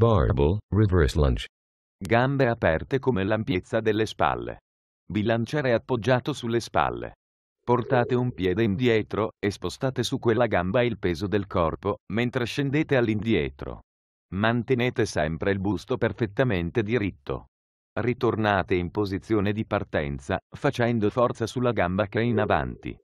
Barbell, reverse lunge. Gambe aperte come l'ampiezza delle spalle. Bilanciere appoggiato sulle spalle. Portate un piede indietro e spostate su quella gamba il peso del corpo, mentre scendete all'indietro. Mantenete sempre il busto perfettamente diritto. Ritornate in posizione di partenza, facendo forza sulla gamba che è in avanti.